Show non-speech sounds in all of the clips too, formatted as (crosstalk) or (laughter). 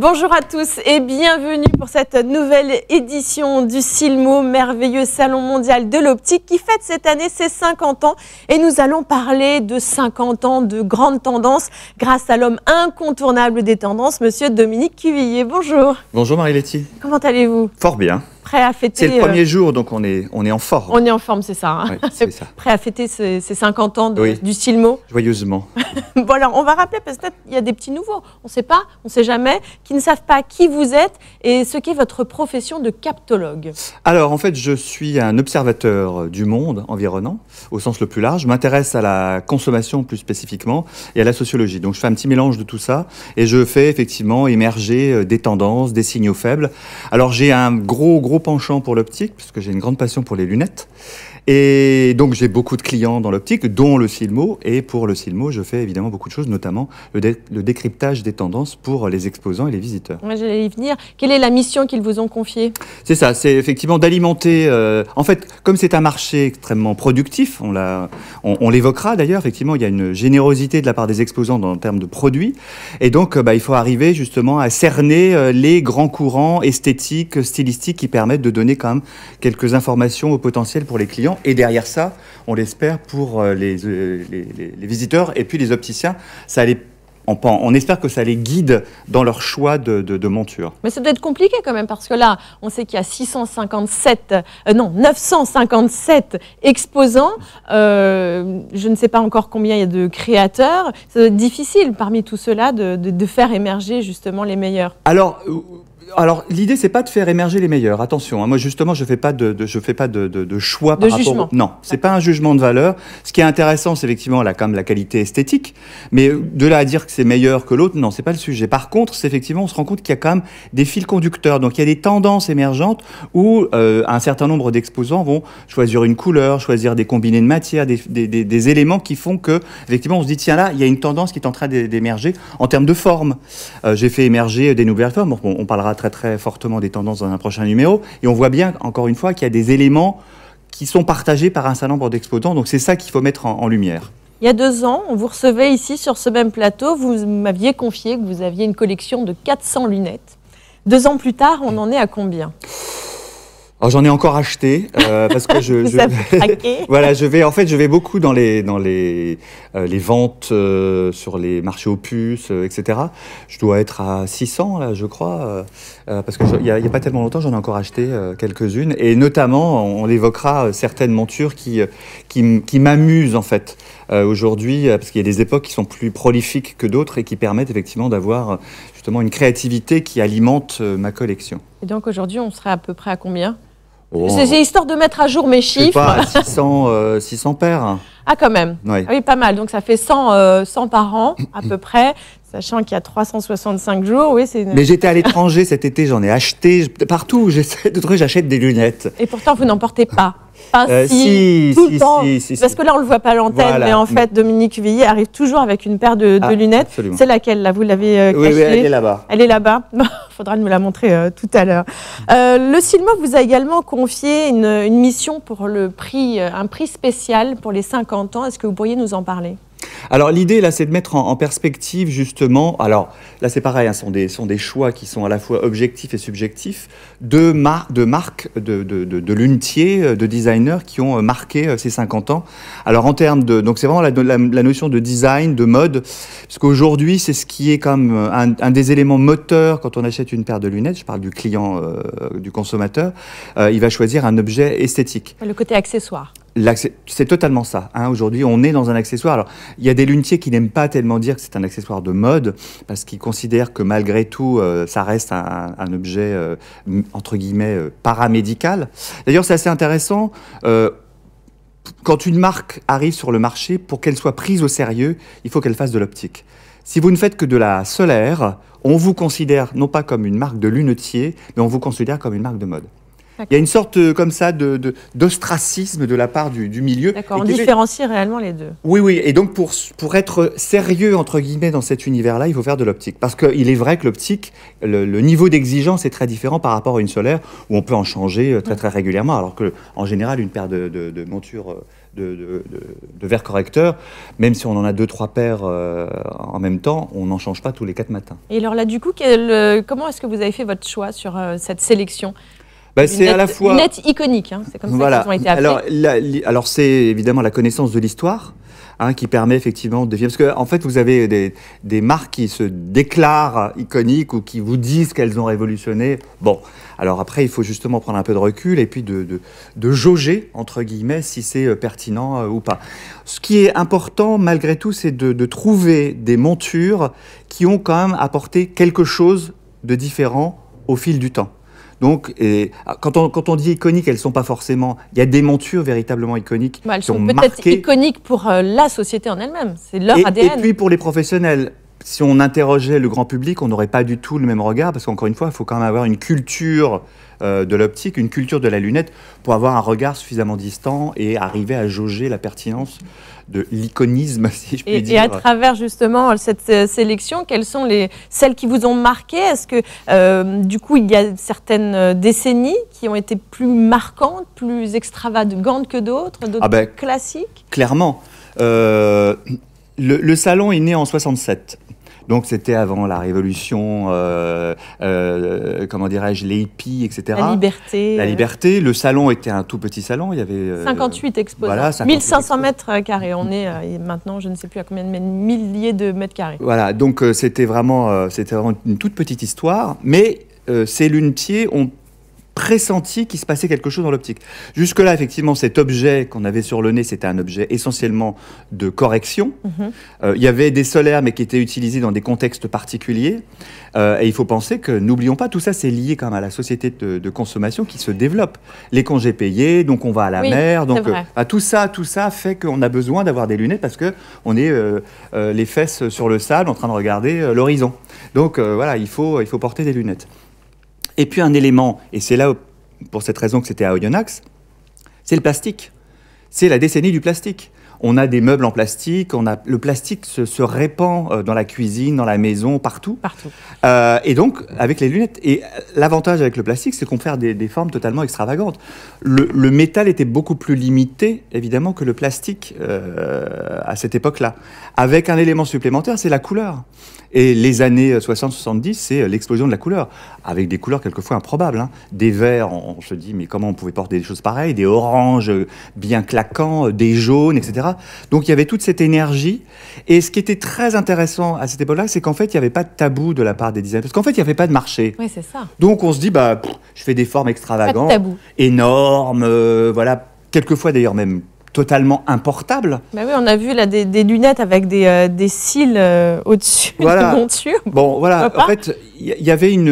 Bonjour à tous et bienvenue pour cette nouvelle édition du Silmo, merveilleux salon mondial de l'optique qui fête cette année ses 50 ans. Et nous allons parler de 50 ans de grandes tendances grâce à l'homme incontournable des tendances, monsieur Dominique Cuvillier. Bonjour. Bonjour Marie-Letty. Comment allez-vous Fort bien prêt à fêter. C'est le premier euh, jour, donc on est, on est en forme. On est en forme, c'est ça, hein. (laughs) Prêt à fêter ces, 50 ans de, oui. du Joyeusement. (laughs) voilà, on va rappeler, parce qu'il peut y a des petits nouveaux, on ne sait pas, on ne sait jamais, qui ne savent pas qui vous êtes et ce qu'est votre profession de captologue. Alors, en fait, je suis un observateur du monde environnant, au sens le plus large. Je m'intéresse à la consommation plus spécifiquement et à la sociologie. Donc, je fais un petit mélange de tout ça et je fais effectivement émerger euh, des tendances, des signaux faibles. Alors, j'ai un gros, gros penchant pour l'optique, puisque j'ai une grande passion pour les lunettes. Et donc j'ai beaucoup de clients dans l'optique, dont le Silmo. Et pour le Silmo, je fais évidemment beaucoup de choses, notamment le, décryptage des tendances pour les exposants et les visiteurs. Moi, j'allais y venir. Quelle est la mission qu'ils vous ont confiée C'est ça, c'est effectivement d'alimenter. Euh, en fait, comme c'est un marché extrêmement productif, on, on, l'évoquera d'ailleurs, effectivement, il y a une générosité de la part des exposants dans le terme de produits. Et donc, euh, bah, il faut arriver justement à cerner euh, les grands courants esthétiques, stylistiques qui permettent de donner quand même quelques informations au potentiel pour les clients et derrière ça, on l'espère pour euh, euh, les, les, visiteurs et puis les opticiens, ça on, espère que ça les guide dans leur choix de, de, monture. Mais ça doit être compliqué quand même, parce que là, on sait qu'il y a 657, euh, non, 957 exposants. je ne sais pas encore combien il y a de créateurs. Ça doit être difficile parmi tout cela de, de faire émerger justement les meilleurs. Alors, alors l'idée c'est pas de faire émerger les meilleurs. Attention, hein. moi justement je fais pas de, je fais pas de, choix par rapport. Jugement. Non. Non, c'est pas un jugement de valeur. Ce qui est intéressant, c'est effectivement là la qualité esthétique, mais euh, de là à dire que c'est meilleur que l'autre, non, c'est pas le sujet. Par contre, c'est effectivement on se rend compte qu'il y a quand même des fils conducteurs, donc il y a des tendances émergentes où euh, un certain nombre d'exposants vont choisir une couleur, choisir des combinés de matière, des, éléments qui font que effectivement on se dit tiens là il y a une tendance qui est en train d'émerger en termes de forme. Euh, j'ai fait émerger des nouvelles formes. on parlera très très fortement des tendances dans un prochain numéro. Et on voit bien, encore une fois, qu'il y a des éléments qui sont partagés par un certain nombre d'exploitants, Donc c'est ça qu'il faut mettre en, en lumière. Il y a deux ans, on vous recevait ici sur ce même plateau. Vous m'aviez confié que vous aviez une collection de 400 lunettes. Deux ans plus tard, on en est à combien j'en ai encore acheté euh, (laughs) parce que je, (laughs) voilà je vais en fait je vais beaucoup dans les dans les euh, les ventes euh, sur les marchés aux puces etc je dois être à 600 là je crois parce que il a pas tellement longtemps j'en ai encore acheté quelques unes et notamment on, évoquera certaines montures qui qui, qui m'amusent en fait aujourd'hui parce qu'il y a des époques qui sont plus prolifiques que d'autres et qui permettent effectivement d'avoir justement une créativité qui alimente ma collection. Et donc aujourd'hui on sera à peu près à combien j'ai oh. c'est histoire de mettre à jour mes chiffres. Pas 600, (laughs) euh, 600 paires. Ah, quand même. Ah oui. pas mal. Donc ça fait 100, euh, par an, à peu près, sachant qu'il y a 365 jours. Oui, c'est. Mais j'étais à l'étranger cet été, j'en ai acheté partout. J'essaie de trouver, j'achète des lunettes. Et pourtant, vous n'en portez pas. pas euh, si, tout le temps. Parce que là, on le voit pas à l'antenne, mais en fait, Dominique Villiers arrive toujours avec une paire de, ah, lunettes. C'est laquelle là Vous l'avez euh, oui, elle est là-bas. Elle est là-bas. (laughs) faudra nous la montrer euh, tout à l'heure. Euh, le Silmo vous a également confié une, une, mission pour le prix, euh, un prix spécial pour les 50 ans. Est-ce que vous pourriez nous en parler alors l'idée là, c'est de mettre en, perspective justement, alors là c'est pareil, hein, sont des, choix qui sont à la fois objectifs et subjectifs, de, de marques, de, de, de, lunetiers, euh, de designers qui ont euh, marqué euh, ces 50 ans. Alors en termes de, donc c'est vraiment la, notion de design, de mode, parce qu'aujourd'hui c'est ce qui est comme un, des éléments moteurs quand on achète une paire de lunettes, je parle du client, du consommateur, il va choisir un objet esthétique. Le côté accessoire. C'est totalement ça. Hein. Aujourd'hui, on est dans un accessoire. il y a des lunetiers qui n'aiment pas tellement dire que c'est un accessoire de mode, parce qu'ils considèrent que malgré tout, euh, ça reste un, objet, euh, entre guillemets, euh, paramédical. D'ailleurs, c'est assez intéressant. quand une marque arrive sur le marché, pour qu'elle soit prise au sérieux, il faut qu'elle fasse de l'optique. Si vous ne faites que de la solaire, on vous considère non pas comme une marque de lunetier, mais on vous considère comme une marque de mode. Il y a une sorte euh, comme ça d'ostracisme de, de, la part du, milieu. D'accord, on différencie réellement les deux. Oui, oui, et donc pour, pour être sérieux, entre guillemets, dans cet univers-là, il faut faire de l'optique. Parce qu'il est vrai que l'optique, le, niveau d'exigence est très différent par rapport à une solaire, où on peut en changer euh, très très régulièrement, alors que en général, une paire de, de montures euh, de, de, de, verres correcteurs, même si on en a deux, trois paires en même temps, on n'en change pas tous les quatre matins. Et alors là, du coup, comment est-ce que vous avez fait votre choix sur cette sélection bah, c'est à la fois. Lunettes iconiques, hein. c'est comme ça qu'ils ont été Alors, c'est évidemment la connaissance de l'histoire. Hein, qui permet effectivement de Parce que, en fait, vous avez des, marques qui se déclarent iconiques ou qui vous disent qu'elles ont révolutionné. Bon, alors après, il faut justement prendre un peu de recul et puis de, de, jauger, entre guillemets, si c'est euh, pertinent euh, ou pas. Ce qui est important, malgré tout, c'est de trouver des montures qui ont quand même apporté quelque chose de différent au fil du temps. Donc, ah, quand, on, dit iconique, elles ne sont pas forcément. Il y a des montures véritablement iconiques. Bah, elles sont peut-être iconiques pour euh, la société en elle-même. C'est leur ADN. Et puis pour les professionnels, si on interrogeait le grand public, on n'aurait pas du tout le même regard, parce qu'encore une fois, il faut quand même avoir une culture euh, de l'optique, une culture de la lunette, pour avoir un regard suffisamment distant et arriver à jauger la pertinence de l'iconisme, (laughs) si je puis dire. Et à travers justement cette euh, sélection, quelles sont les, celles qui vous ont marqué Est-ce que euh, du coup, il y a certaines décennies qui ont été plus marquantes, plus extravagantes que d'autres, d'autres ah ben, classiques Clairement le, salon est né en 67. Donc c'était avant la révolution, euh, euh, comment dirais-je, les hippies, etc. La liberté. La euh. liberté. Le salon était un tout petit salon. Il y avait 58 exposants. 1500 mètres carrés. On est maintenant, je ne sais plus à combien de milliers de mètres carrés. Voilà. Donc c'était vraiment, c'était une toute petite histoire, mais c'est ces lunetiers ont pressenti qu'il se passait quelque chose dans l'optique. Jusque-là, effectivement, cet objet qu'on avait sur le nez, c'était un objet essentiellement de correction. Mhm. Euh, il y avait des solaires, mais qui étaient utilisés dans des contextes particuliers. Euh, et il faut penser que, n'oublions pas, tout ça, c'est lié quand même à la société de, consommation qui se développe. Les congés payés, donc on va à la mer, donc euh, bah, tout ça, tout ça fait qu'on a besoin d'avoir des lunettes parce que on est les fesses sur le sable en train de regarder l'horizon. Donc voilà, il faut, il faut porter des lunettes. Et puis un élément, et c'est là pour cette raison que c'était à Oyonnax, c'est le plastique. C'est la décennie du plastique. On a des meubles en plastique, on a le plastique se, répand euh, dans la cuisine, dans la maison, partout. Partout. Euh, et donc avec les lunettes. Et l'avantage avec le plastique, c'est qu'on peut des, des, formes totalement extravagantes. Le, métal était beaucoup plus limité, évidemment, que le plastique euh, à cette époque-là. Avec un élément supplémentaire, c'est la couleur. Et les années 60-70, euh, c'est euh, l'explosion de la couleur, avec des couleurs quelquefois improbables. Hein. Des verts, on, se dit, mais comment on pouvait porter des choses pareilles Des oranges euh, bien claquants, des jaunes, etc. Donc il y avait toute cette énergie. Et ce qui était très intéressant à cette époque-là, c'est qu'en fait, il n'y avait pas de tabou de la part des designers. Parce qu'en fait, il n'y avait pas de marché. Oui, c'est ça. Donc on se dit, bah, je fais des formes extravagantes, énormes, voilà, quelquefois d'ailleurs même totalement importable. Mais bah oui, on a vu là des, lunettes avec des, euh, des cils euh, au-dessus voilà. de monture. Bon, voilà. En fait, il y, y avait une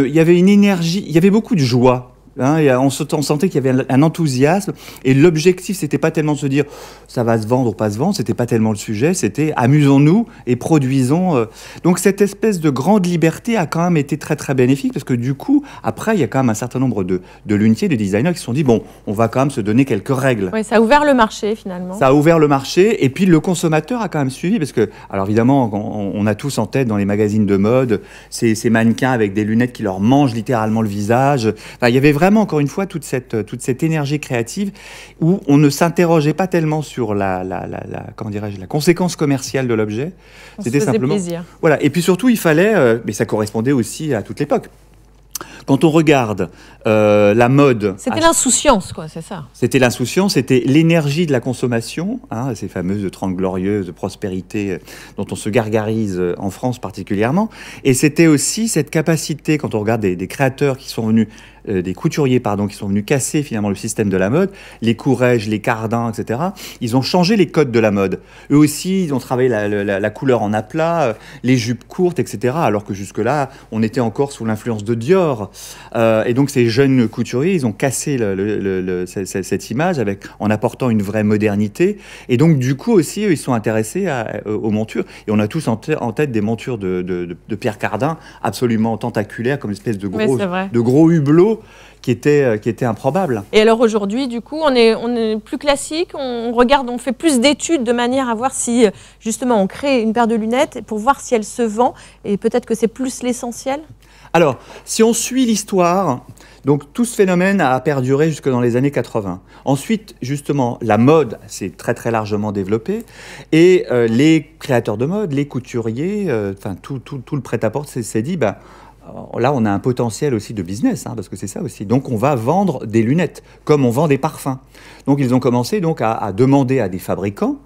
énergie, il y avait beaucoup de joie Hein, on, sentait qu'il y avait un enthousiasme. Et l'objectif, c'était pas tellement de se dire ça va se vendre ou pas se vendre, c'était pas tellement le sujet, c'était amusons-nous et produisons. Euh. Donc cette espèce de grande liberté a quand même été très très bénéfique parce que du coup, après, il y a quand même un certain nombre de, de lunetiers, de designers qui se sont dit bon, on va quand même se donner quelques règles. Oui, ça a ouvert le marché finalement. Ça a ouvert le marché et puis le consommateur a quand même suivi parce que, alors évidemment, on, a tous en tête dans les magazines de mode ces, mannequins avec des lunettes qui leur mangent littéralement le visage. il y avait vraiment vraiment, encore une fois, toute cette, euh, toute cette énergie créative où on ne s'interrogeait pas tellement sur la, la, comment dirais-je, la conséquence commerciale de l'objet. C'était simplement. Voilà. Et puis surtout, il fallait, euh, mais ça correspondait aussi à toute l'époque. Quand on regarde euh, la mode. C'était ah, l'insouciance, quoi, c'est ça C'était l'insouciance, c'était l'énergie de la consommation, hein, ces fameuses 30 glorieuses, de prospérité, dont on se gargarise en France particulièrement. Et c'était aussi cette capacité, quand on regarde des, des créateurs qui sont venus euh, des couturiers pardon, qui sont venus casser finalement le système de la mode, les Courrèges, les Cardins, etc. Ils ont changé les codes de la mode. Eux aussi, ils ont travaillé la, couleur en aplat, euh, les jupes courtes, etc. Alors que jusque-là, on était encore sous l'influence de Dior. Euh, et donc ces jeunes couturiers, ils ont cassé cette, image avec, en apportant une vraie modernité. Et donc du coup aussi, ils sont intéressés aux montures. Et on a tous en, en tête des montures de, Pierre Cardin, absolument tentaculaires, comme une espèce de gros, de gros hublot qui était euh, qui était improbable. Et alors aujourd'hui, du coup, on est, on est plus classique, on regarde, on fait plus d'études de manière à voir si euh, justement on crée une paire de lunettes pour voir si elle se vend et peut-être que c'est plus l'essentiel Alors, si on suit l'histoire, donc tout ce phénomène a perduré jusque dans les années 80. Ensuite, justement, la mode s'est très très largement développée et euh, les créateurs de mode, les couturiers, enfin tout, tout, tout, le prêt-à-porter s'est dit, bah, euh, là, on a un potentiel aussi de business, hein, parce que c'est ça aussi. Donc, on va vendre des lunettes, comme on vend des parfums. Donc, ils ont commencé donc à, demander à des fabricants.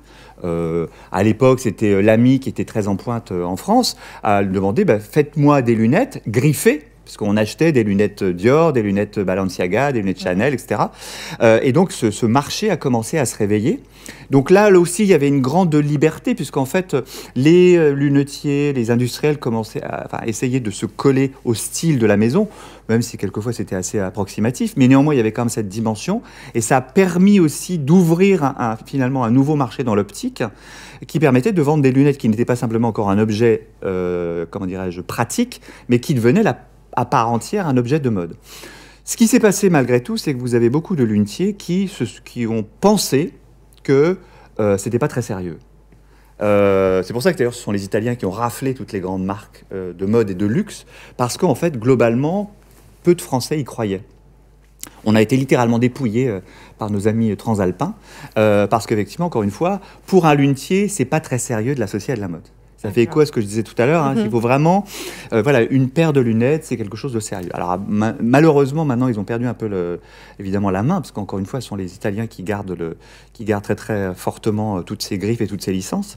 Euh, à l'époque, c'était euh, l'ami qui était très en pointe en France, à demander bah, faites-moi des lunettes griffées puisqu'on achetait des lunettes Dior, des lunettes Balenciaga, des lunettes Chanel, etc. Euh, et donc ce, marché a commencé à se réveiller. Donc là, là aussi, il y avait une grande liberté, puisqu'en fait, les euh, lunetiers, les industriels commençaient à essayer de se coller au style de la maison, même si quelquefois c'était assez approximatif, mais néanmoins, il y avait quand même cette dimension, et ça a permis aussi d'ouvrir finalement un nouveau marché dans l'optique, qui permettait de vendre des lunettes qui n'étaient pas simplement encore un objet, euh, comment dirais-je, pratique, mais qui devenait la à part entière un objet de mode. Ce qui s'est passé malgré tout, c'est que vous avez beaucoup de lunetiers qui, qui ont pensé que euh, c'était pas très sérieux. Euh, c'est pour ça que d'ailleurs ce sont les Italiens qui ont raflé toutes les grandes marques euh, de mode et de luxe, parce qu'en fait, globalement, peu de Français y croyaient. On a été littéralement dépouillés euh, par nos amis transalpins, parce qu'effectivement, encore une fois, pour un lunetier, c'est pas très sérieux de l'associer à de la mode. Ça fait écho à ce que je disais tout à l'heure. Hein, Il mhm. faut vraiment, euh, voilà, une paire de lunettes, c'est quelque chose de sérieux. Alors malheureusement, maintenant, ils ont perdu un peu évidemment la main, parce qu'encore une fois, ce sont les Italiens qui gardent le, qui gardent très très fortement euh, toutes ces griffes et toutes ces licences.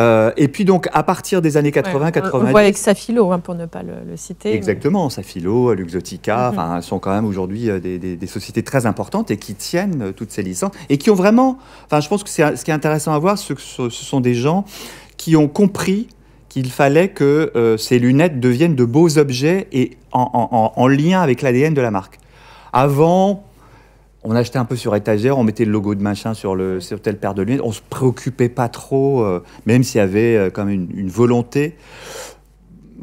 Euh, et puis donc à partir des années 80, 90, on voit avec Safilo hein, pour ne pas le, citer. Exactement, Safilo, Luxotica, mhm. sont quand même aujourd'hui des, sociétés très importantes et qui tiennent toutes ces licences et qui ont vraiment, enfin je pense que ce qui est intéressant à voir, ce, ce sont des gens qui ont compris qu'il fallait que euh, ces lunettes deviennent de beaux objets et en, lien avec l'ADN de la marque. Avant, on achetait un peu sur étagère, on mettait le logo de machin sur, le, sur telle paire de lunettes, on se préoccupait pas trop, euh, même s'il y avait comme euh, une, volonté.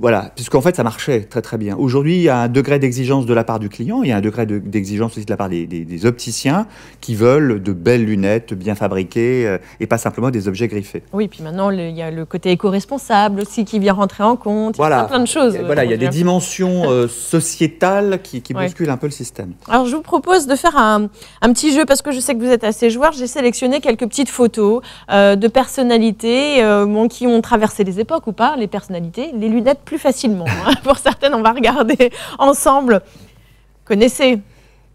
Voilà, puisqu'en fait, ça marchait très très bien. Aujourd'hui, il y a un degré d'exigence de la part du client, il y a un degré d'exigence aussi de la part des, opticiens qui veulent de belles lunettes bien fabriquées euh, et pas simplement des objets griffés. Oui, puis maintenant, il y a le côté éco-responsable aussi qui vient rentrer en compte, voilà. il y a plein de choses. voilà, euh, il y a des dimensions euh, sociétales qui, bousculent un peu le système. Alors, je vous propose de faire un, petit jeu, parce que je sais que vous êtes assez joueur, j'ai sélectionné quelques petites photos de personnalités qui ont traversé les époques ou pas, les personnalités, les lunettes plus facilement. Hein. (laughs) Pour certaines, on va regarder ensemble. Connaissez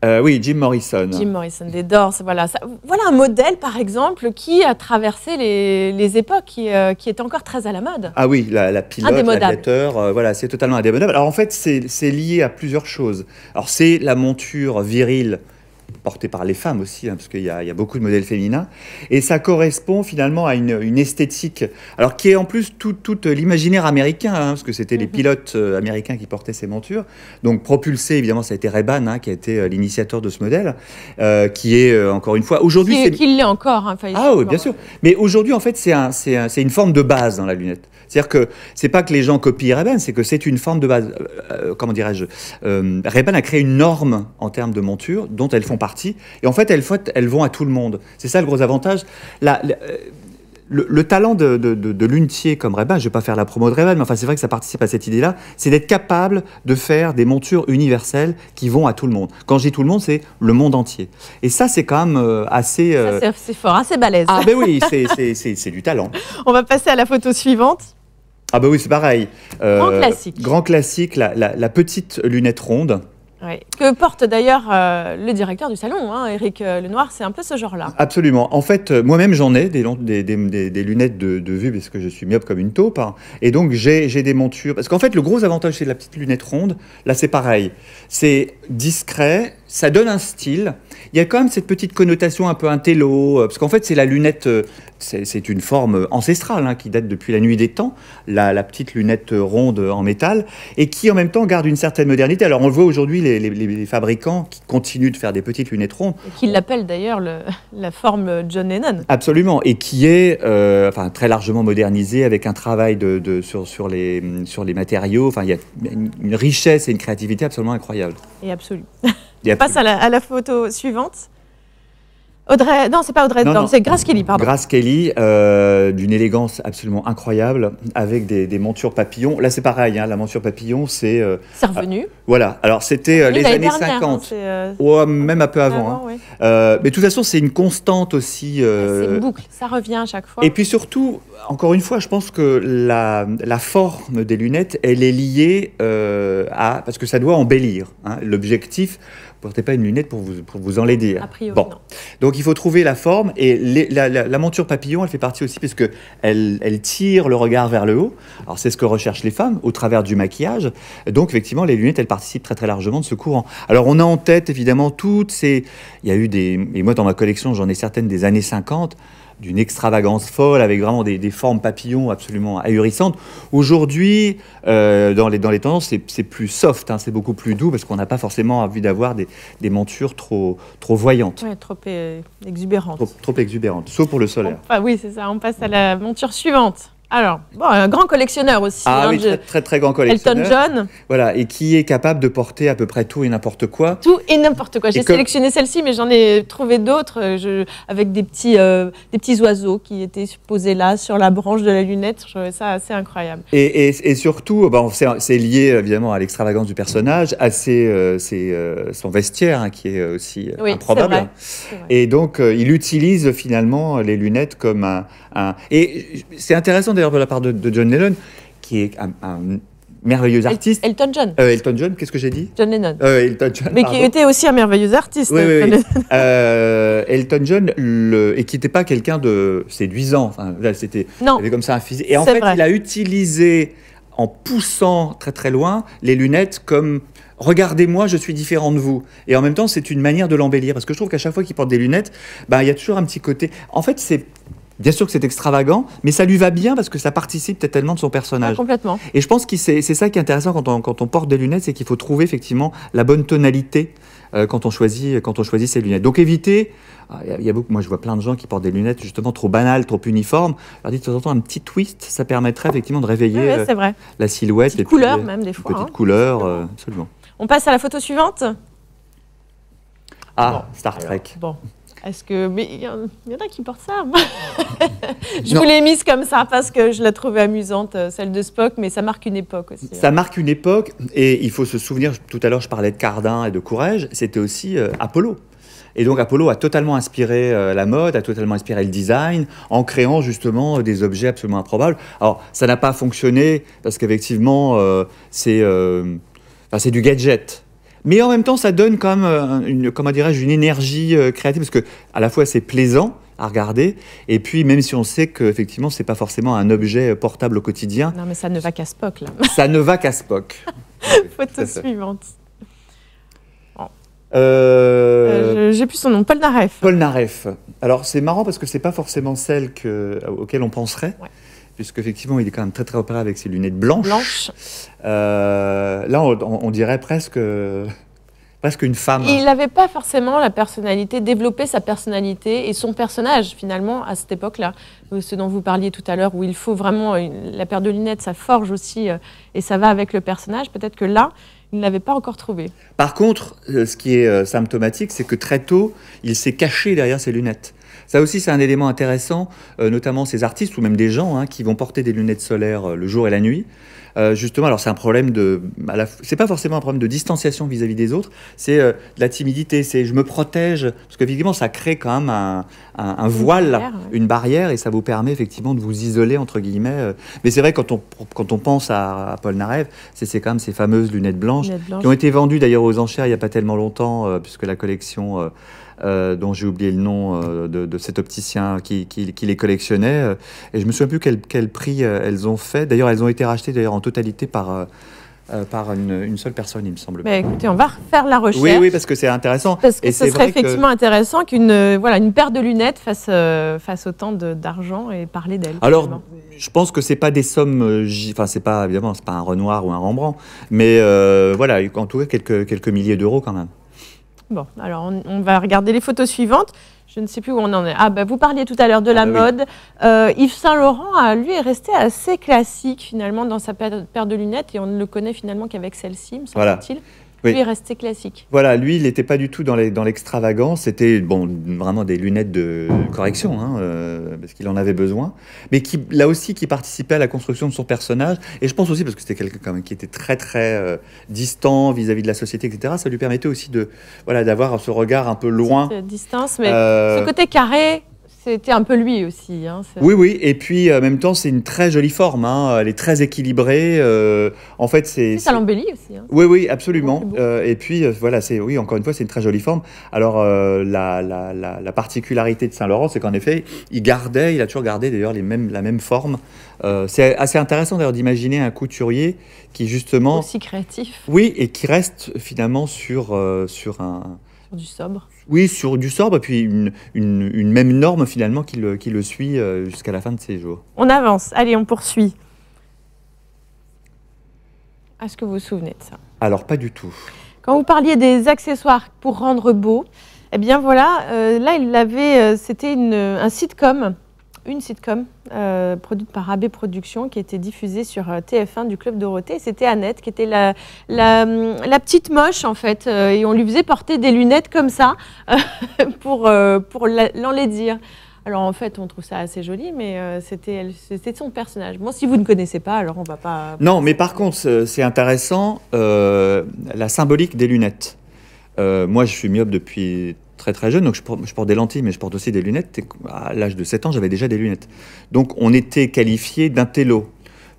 euh, oui, Jim Morrison. Jim Morrison, des Doors, voilà. voilà un modèle, par exemple, qui a traversé les, les époques, qui, euh, qui, est encore très à la mode. Ah oui, la, la pilote, l'adaptateur, euh, voilà, c'est totalement indémodable. Alors en fait, c'est lié à plusieurs choses. Alors c'est la monture virile porté par les femmes aussi, hein, parce qu'il y, a beaucoup de modèles féminins. Et ça correspond finalement à une, esthétique, alors qui est en plus tout, euh, l'imaginaire américain, hein, parce que c'était les mhm. pilotes euh, américains qui portaient ces montures. Donc propulsé, évidemment, ça a été Reban hein, qui a été euh, l'initiateur de ce modèle, qui est encore une fois aujourd'hui. Qui, l'est encore. Hein, ah oui, bien sûr. Mais aujourd'hui, en fait, c'est une forme de base dans la lunette. C'est-à-dire que c'est pas que les gens copient Reban, c'est que c'est une forme de base. comment dirais-je ray Reban a créé une norme en termes de monture dont elles font partie. Et en fait, elles, elles vont à tout le monde. C'est ça le gros avantage. Euh, le, talent de, de, Luntier comme Reban, je ne vais pas faire la promo de Reban, mais enfin c'est vrai que ça participe à cette idée-là, c'est d'être capable de faire des montures universelles qui vont à tout le monde. Quand je dis tout le monde, c'est le monde entier. Et ça, c'est quand même euh, assez... Euh, c'est fort, assez balèze. Ah ben oui, (laughs) c'est du talent. On va passer à la photo suivante. Ah ben oui, c'est pareil. grand classique. Grand classique, la petite lunette ronde. Que porte d'ailleurs euh, le directeur du salon, Eric hein, euh, Lenoir, c'est un peu ce genre-là. Absolument. En fait, euh, moi-même, j'en ai des, lunettes de, vue parce que je suis myope comme une taupe. Hein. Et donc, j'ai des montures. Parce qu'en fait, le gros avantage, c'est la petite lunette ronde. Là, c'est pareil. C'est discret, ça donne un style. Il y a quand même cette petite connotation un peu intello, euh, parce qu'en fait, c'est la lunette, euh, c'est une forme ancestrale hein, qui date depuis la nuit des temps, la, petite lunette ronde en métal, et qui en même temps garde une certaine modernité. Alors on le voit aujourd'hui, les, fabricants qui continuent de faire des petites lunettes rondes. qui l'appellent d'ailleurs la forme John Lennon. Absolument, et qui est euh, enfin, très largement modernisée avec un travail de, sur, les, sur les matériaux. Enfin, il y a une richesse et une créativité absolument incroyables. Et absolue. (laughs) On passe à la, à la, photo suivante. Audrey, non, c'est pas Audrey c'est Grace Kelly, pardon. Grace Kelly, euh, d'une élégance absolument incroyable, avec des, montures papillons. Là, c'est pareil, hein, la monture papillon, c'est. Euh, c'est revenu. Ah, voilà. Alors, c'était euh, les années 50. Hein, ou même un peu avant. Hein. mais de toute façon, c'est une constante aussi. Ah, c'est une boucle, ça revient à chaque fois. Et puis surtout, encore une fois, je pense que la, forme des lunettes, elle est liée euh, à... Parce que ça doit embellir. Hein. L'objectif, vous ne portez pas une lunette pour vous, pour vous enlaidir. Hein. A priori, bon. Donc il faut trouver la forme. Et la, monture papillon, elle fait partie aussi parce qu'elle elle tire le regard vers le haut. Alors c'est ce que recherchent les femmes au travers du maquillage. Donc effectivement, les lunettes, elles participent très très largement de ce courant. Alors on a en tête évidemment toutes ces... Il y a eu des... Et moi dans ma collection, j'en ai certaines des années 50 d'une extravagance folle, avec vraiment des, formes papillons absolument ahurissantes. Aujourd'hui, euh, dans, les, dans les tendances, c'est plus soft, hein, c'est beaucoup plus doux, parce qu'on n'a pas forcément envie d'avoir des, montures trop, trop voyantes. trop euh, exubérantes. Trop, exubérantes, sauf pour le solaire. ah oui, c'est ça, on passe à la monture suivante. Alors, bon, un grand collectionneur aussi. Ah hein, très, très, grand collectionneur. Elton John. Voilà, et qui est capable de porter à peu près tout et n'importe quoi. Tout et n'importe quoi. J'ai sélectionné celle-ci, mais j'en ai trouvé d'autres euh, avec des petits, euh, des petits oiseaux qui étaient posés là sur la branche de la lunette. Je trouvais ça assez incroyable. Et, et, et surtout, euh, bon, c'est lié évidemment à l'extravagance du personnage, à ses, son vestiaire hein, qui est aussi improbable. Et donc, il utilise finalement les lunettes comme un... un... Et c'est intéressant d'ailleurs de la part de, John Lennon, qui est un, merveilleux artiste. Elton John. Euh, Elton John, qu'est-ce que j'ai dit John Lennon. Euh, Elton John. Mais qui était aussi un merveilleux artiste. Euh, Elton John, le, et qui n'était pas quelqu'un de séduisant. c'était, non. Il avait comme ça un physique. Et en fait, il a utilisé, en poussant très très loin, les lunettes comme. Regardez-moi, je suis différent de vous. Et en même temps, c'est une manière de l'embellir. Parce que je trouve qu'à chaque fois qu'il porte des lunettes, ben, il y a toujours un petit côté. En fait, c'est Bien sûr que c'est extravagant, mais ça lui va bien parce que ça participe tellement de son personnage. Ah, complètement. Et je pense que c'est ça qui est intéressant quand on, porte des lunettes, c'est qu'il faut trouver effectivement la bonne tonalité euh, quand, on choisit, quand on choisit ses lunettes. Donc éviter, ah, il y a beaucoup, moi je vois plein de gens qui portent des lunettes justement trop banales, trop uniformes. Alors dites de temps en temps un petit twist, ça permettrait effectivement de réveiller euh, vrai. la silhouette. les couleurs euh, même des fois. Petite hein. couleur, absolument. On passe à la photo suivante. Ah, Star Trek. bon. Est-ce que. Mais il y, en a qui portent ça. (laughs) je vous l'ai mise comme ça parce que je la trouvais amusante, euh, celle de Spock, mais ça marque une époque aussi. Hein. Ça marque une époque, et il faut se souvenir, tout à l'heure je parlais de Cardin et de Courage, c'était aussi euh, Apollo. Et donc Apollo a totalement inspiré euh, la mode, a totalement inspiré le design, en créant justement des objets absolument improbables. Alors ça n'a pas fonctionné parce qu'effectivement, c'est du gadget. Mais en même temps, ça donne quand même euh, une, comment dirais-je, une énergie euh, créative parce que à la fois c'est plaisant à regarder et puis même si on sait qu'effectivement c'est pas forcément un objet euh, portable au quotidien. Non mais ça ne va qu'à Spock là. Ça ne va qu'à Spock. (laughs) Photo suivante. J'ai plus son nom, Paul Naref. Paul Naref. Alors c'est marrant parce que c'est pas forcément celle que, auquel on penserait. Ouais puisqu'effectivement, il est quand même très très opéré avec ses lunettes blanches. Euh, là, on, dirait presque, presque une femme. Il n'avait pas forcément la personnalité, développé sa personnalité et son personnage finalement à cette époque-là. Euh, ce dont vous parliez tout à l'heure, où il faut vraiment euh, la paire de lunettes, ça forge aussi et ça va avec le personnage. Peut-être que là, il n'avait pas encore trouvé. Par contre, ce qui est symptomatique, c'est que très tôt, il s'est caché derrière ses lunettes. Ça aussi, c'est un élément intéressant, euh, notamment ces artistes ou même des gens hein, qui vont porter des lunettes solaires euh, le jour et la nuit. Euh, justement, alors c'est un problème de, c'est pas forcément un problème de distanciation vis-à-vis des autres, c'est de la timidité, c'est je me protège parce que effectivement, ça crée quand même un, voile, une barrière, et ça vous permet effectivement de vous isoler entre guillemets. Mais c'est vrai quand on quand on pense à, Paul Narev, c'est quand même ces fameuses lunettes blanches, lunettes blanches. qui ont été vendues d'ailleurs aux enchères il n'y a pas tellement longtemps puisque la collection euh, dont j'ai oublié le nom euh, de, cet opticien qui, les collectionnait. Euh, et je me souviens plus quel, prix elles ont fait. D'ailleurs, elles ont été rachetées d'ailleurs en totalité par. par une, seule personne, il me semble. Mais écoutez, on va refaire la recherche. Oui, oui, parce que c'est intéressant. Parce que ce serait effectivement intéressant qu'une voilà, une paire de lunettes fasse, autant d'argent et parler d'elle. Alors, je pense que c'est pas des sommes, enfin, c'est pas évidemment, c'est pas un Renoir ou un Rembrandt, mais voilà, en tout cas quelques, quelques milliers d'euros quand même. Bon, alors on, va regarder les photos suivantes. Je ne sais plus où on en est. Ah, ben vous parliez tout à l'heure de la ah mode. Euh, Yves Saint-Laurent, ah, lui, est resté assez classique finalement dans sa paire de lunettes et on ne le connaît finalement qu'avec celle-ci, me semble-t-il. Lui classique. Voilà, lui, il n'était pas du tout dans l'extravagance. C'était bon, vraiment des lunettes de correction, hein, euh, parce qu'il en avait besoin. Mais qui, là aussi, qui participait à la construction de son personnage. Et je pense aussi, parce que c'était quelqu'un qui était très, très euh, distant vis-à-vis de la société, etc., ça lui permettait aussi de voilà d'avoir ce regard un peu loin. Cette distance, mais euh, ce côté carré c'était un peu lui aussi. Hein, oui, oui. Et puis, euh, en même temps, c'est une très jolie forme. Hein. Elle est très équilibrée. Euh, en fait, c'est. Ça l'embellit aussi. Hein. Oui, oui, absolument. Euh, et puis, voilà, c'est oui, encore une fois, c'est une très jolie forme. Alors, la, la, particularité de Saint-Laurent, c'est qu'en effet, il gardait, il a toujours gardé d'ailleurs les mêmes, la même forme. c'est assez intéressant d'ailleurs d'imaginer un couturier qui justement. Aussi créatif. Oui, et qui reste finalement sur, sur un sur du sobre Oui, sur du sobre, et puis une, même norme finalement qui le, suit euh, jusqu'à la fin de ses jours. On avance, allez, on poursuit. Est-ce que vous vous souvenez de ça Alors, pas du tout. Quand vous parliez des accessoires pour rendre beau, eh bien voilà, euh, là, il avait, euh, c'était un sitcom une sitcom euh, produite par AB Productions qui était diffusée sur euh, TF1 du Club Dorothée. C'était Annette qui était la, la, hum, petite moche en fait. Euh, et on lui faisait porter des lunettes comme ça (laughs) pour, pour l'enlaidir. Alors en fait, on trouve ça assez joli, mais c'était son personnage. Moi, bon, si vous ne connaissez pas, alors on va pas. Non, mais par contre, c'est intéressant la symbolique des lunettes. moi, je suis myope depuis très très jeune, donc je porte, des lentilles, mais je porte aussi des lunettes. à l'âge de 7 ans, j'avais déjà des lunettes. Donc on était qualifié d'intello.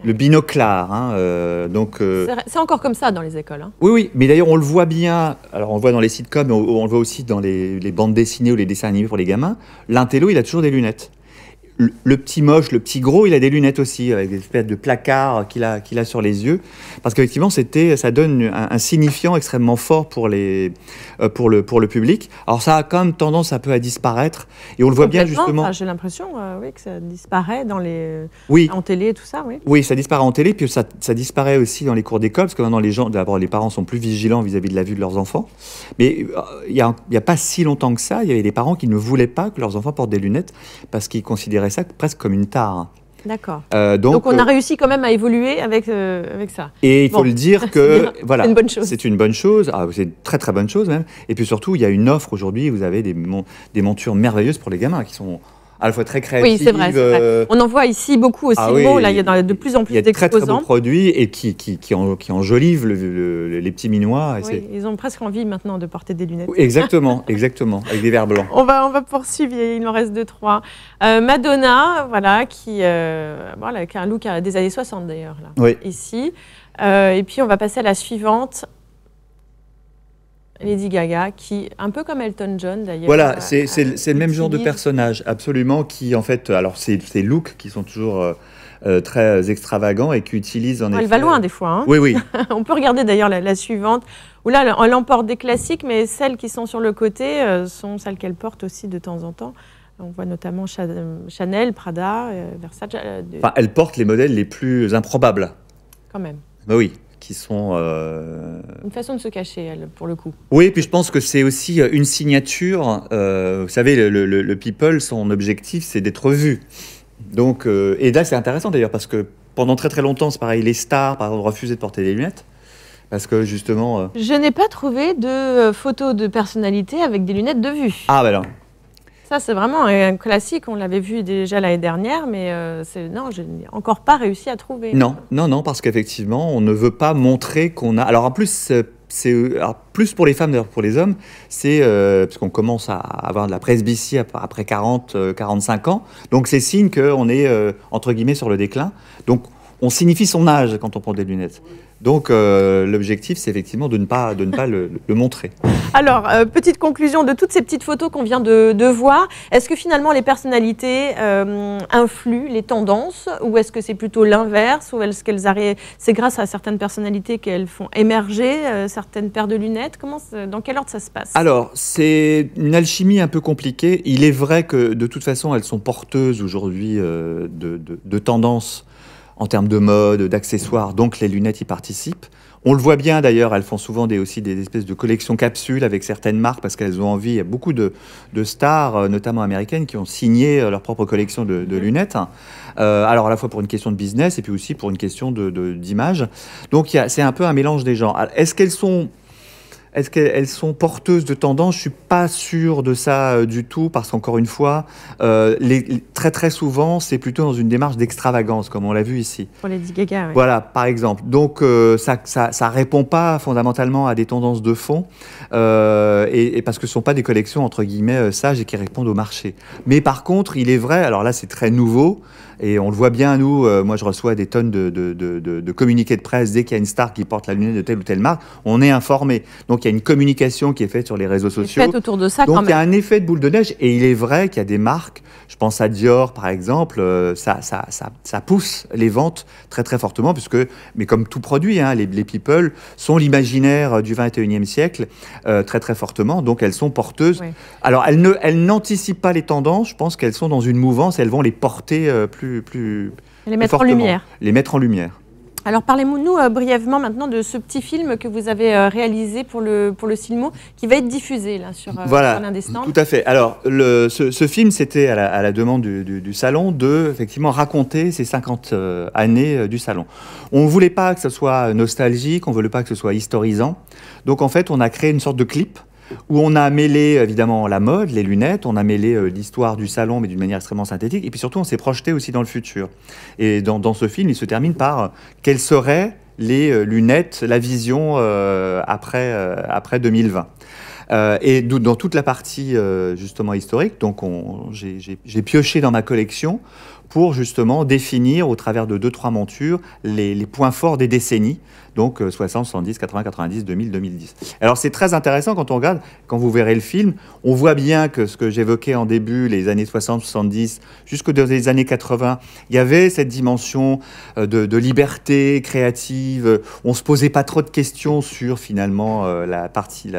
Le binoclard, hein, euh, donc. Euh, c'est encore comme ça dans les écoles. Hein. Oui, oui, mais d'ailleurs on le voit bien. Alors on le voit dans les sitcoms, mais on, le voit aussi dans les, les, bandes dessinées ou les dessins animés pour les gamins. L'intello, il a toujours des lunettes le, petit moche, le petit gros, il a des lunettes aussi, avec des espèces de placards qu'il a, qu'il a sur les yeux. Parce qu'effectivement, c'était, ça donne un, signifiant extrêmement fort pour, les, euh, pour, le, pour le public. Alors ça a quand même tendance un peu à disparaître. Et on le voit bien justement. Ah, j'ai l'impression euh, oui, que ça disparaît dans les... Oui. en télé et tout ça. Oui, oui ça disparaît en télé, puis ça, disparaît aussi dans les cours d'école, parce que maintenant les gens, d'abord les parents sont plus vigilants vis-à-vis de la vue de leurs enfants. Mais euh, il n'y a, y a pas si longtemps que ça, il y avait des parents qui ne voulaient pas que leurs enfants portent des lunettes, parce qu'ils considéraient ça presque comme une tare. D'accord. Euh, donc, on a euh, réussi quand même à évoluer avec, euh, avec ça. Et il faut le dire (laughs) que voilà, c'est une bonne chose. C'est une bonne chose, ah, c'est très très bonne chose même. Et puis surtout, il y a une offre aujourd'hui. Vous avez des, des montures merveilleuses pour les gamins qui sont à fois très créative. Oui, c'est vrai, euh, On en voit ici beaucoup aussi. Ah il y a de plus en plus d'exposants. très, très produits et qui, qui, qui, qui enjolivent les petits minois. ils ont presque envie maintenant de porter des lunettes. Exactement, (laughs) exactement, avec des verres blancs. On va, on va poursuivre, il en reste deux, trois. Euh, Madonna, euh, voilà, qui, a un look des années 60 d'ailleurs, ici. et puis, on va passer à la suivante. Lady Gaga, qui, un peu comme Elton John d'ailleurs. Voilà, c'est le même genre de personnage, absolument, qui en fait, alors c'est ces looks qui sont toujours euh, euh, très extravagants et qui utilisent en Elle va loin euh, des fois. Hein. Oui, oui. (laughs) On peut regarder d'ailleurs la, suivante, où là, elle emporte des classiques, mais celles qui sont sur le côté sont celles qu'elle porte aussi de temps en temps. On voit notamment Chanel, Prada, Versace. elle porte les modèles les plus improbables. Quand même. Ben oui qui sont... Euh, une façon de se cacher, pour le coup. Oui, puis je pense que c'est aussi euh, une signature. Euh, vous savez, le, people, son objectif, c'est d'être vu. Donc, et là, c'est intéressant d'ailleurs, parce que pendant très très longtemps, c'est pareil, les stars, par exemple, refusaient de porter des lunettes. Parce que justement... Je n'ai pas trouvé de photos de personnalité avec des lunettes de vue. Ah, ben ça, c'est vraiment un classique. On l'avait vu déjà l'année dernière, mais euh, c'est non, je n'ai encore pas réussi à trouver. Non, non, non, parce qu'effectivement, on ne veut pas montrer qu'on a. Alors en plus, euh, c'est euh, plus pour les femmes d'ailleurs pour les hommes, c'est parce qu'on commence à avoir de la presbytie après 40, 45 ans. Donc c'est signe qu'on est entre guillemets sur le déclin. Donc on signifie son âge quand on prend des lunettes. Donc euh, l'objectif, c'est effectivement de ne pas, de ne pas le, montrer. Alors, euh, petite conclusion de toutes ces petites photos qu'on vient de, voir. Est-ce que finalement les personnalités euh, influent les tendances ou est-ce que c'est plutôt l'inverse ou est-ce qu'elles c'est grâce à certaines personnalités qu'elles font émerger certaines paires de lunettes Comment, Dans quel ordre ça se passe Alors, c'est une alchimie un peu compliquée. Il est vrai que de toute façon, elles sont porteuses aujourd'hui de, de, de tendances en termes de mode, d'accessoires, donc les lunettes y participent. On le voit bien d'ailleurs, elles font souvent des, aussi des espèces de collections capsules avec certaines marques parce qu'elles ont envie, il y a beaucoup de, stars, euh, notamment américaines, qui ont signé euh, leur propre collection de, mhm. lunettes. Euh, alors à la fois pour une question de business et puis aussi pour une question d'image. donc c'est un peu un mélange des genres. Est-ce qu'elles sont est-ce qu'elles sont porteuses de tendances Je suis pas sûr de ça euh, du tout parce qu'encore une fois, euh, très très souvent, c'est plutôt dans une démarche d'extravagance, comme on l'a vu ici. Pour les Voilà, par exemple. Donc euh, ça, ça, répond pas fondamentalement à des tendances de fond et, parce que ce sont pas des collections entre guillemets sages et qui répondent au marché. Mais par contre, il est vrai. Alors là, c'est très nouveau. Et on le voit bien, nous, euh, moi je reçois des tonnes de, de, de communiqués de presse dès qu'il y a une star qui porte la lunette de telle ou telle marque, on est informé. Donc il y a une communication qui est faite sur les réseaux sociaux. de ça Donc il y a un effet de boule de neige et il est vrai qu'il y a des marques, je pense à Dior par exemple, euh, ça, ça, pousse les ventes très très fortement puisque, mais comme tout produit, hein, les, people sont l'imaginaire du 21e siècle euh, très très fortement, donc elles sont porteuses. Alors elles n'anticipent pas les tendances, je pense qu'elles sont dans une mouvance, elles vont les porter plus les mettre en lumière. Les mettre en lumière. Alors parlez-nous euh, brièvement maintenant de ce petit film que vous avez euh, réalisé pour le, pour le Silmo, qui va être diffusé là, sur, euh, voilà, des stands. Tout à fait. Alors ce, film, c'était à, la, demande du, salon de effectivement raconter ces 50 années du salon. On ne voulait pas que ce soit nostalgique, on ne voulait pas que ce soit historisant. Donc en fait, on a créé une sorte de clip où on a mêlé évidemment la mode, les lunettes, on a mêlé euh, l'histoire du salon, mais d'une manière extrêmement synthétique, et puis surtout on s'est projeté aussi dans le futur. Et dans, ce film, il se termine par euh, quelles seraient les euh, lunettes, la vision après, après 2020. et dans toute la partie justement historique, donc j'ai pioché dans ma collection pour justement définir au travers de deux, trois montures les, points forts des décennies, donc 60, 70, 80, 90, 2000, 2010. Alors c'est très intéressant quand on regarde, quand vous verrez le film, on voit bien que ce que j'évoquais en début, les années 60, 70, jusque dans les années 80, il y avait cette dimension euh, de, liberté créative, on ne se posait pas trop de questions sur finalement euh, la partie,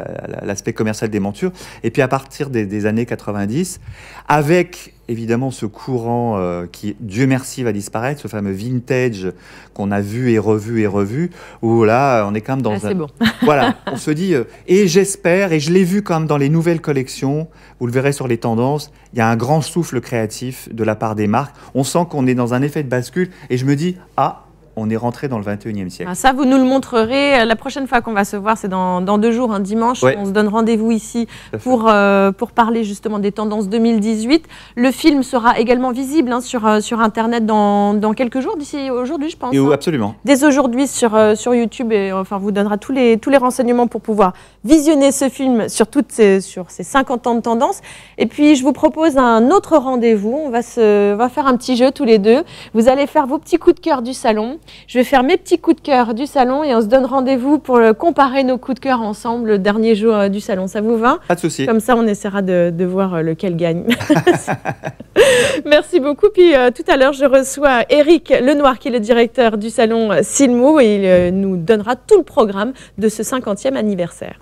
l'aspect commercial des montures, et puis à partir des, des années 90, avec évidemment ce courant euh, qui, Dieu merci, va disparaître, ce fameux vintage qu'on a vu et revu et revu, où là, on est quand même dans ah, un... Bon. (laughs) voilà, on se dit, euh, et j'espère, et je l'ai vu quand même dans les nouvelles collections, vous le verrez sur les tendances, il y a un grand souffle créatif de la part des marques. On sent qu'on est dans un effet de bascule, et je me dis, ah, on est rentré dans le 21e siècle. Ah, ça, vous nous le montrerez euh, la prochaine fois qu'on va se voir, c'est dans, deux jours, un dimanche. On se donne rendez-vous ici pour, euh, pour parler justement des tendances 2018. Le film sera également visible hein, sur, euh, sur Internet dans, quelques jours, d'ici aujourd'hui, je pense. Et, hein. Absolument. Dès aujourd'hui sur, sur YouTube, et enfin, vous donnera tous les, tous les renseignements pour pouvoir visionner ce film sur, toutes ces, sur ces 50 ans de tendance. Et puis, je vous propose un autre rendez-vous. On va, se, va faire un petit jeu tous les deux. Vous allez faire vos petits coups de cœur du salon. Je vais faire mes petits coups de cœur du salon et on se donne rendez-vous pour euh, comparer nos coups de cœur ensemble le dernier jour euh, du salon. Ça vous va Pas de souci. Comme ça, on essaiera de, voir euh, lequel gagne. (laughs) Merci beaucoup. Puis tout à l'heure, je reçois Eric Lenoir, qui est le directeur du salon Silmo, et il nous donnera tout le programme de ce 50e anniversaire.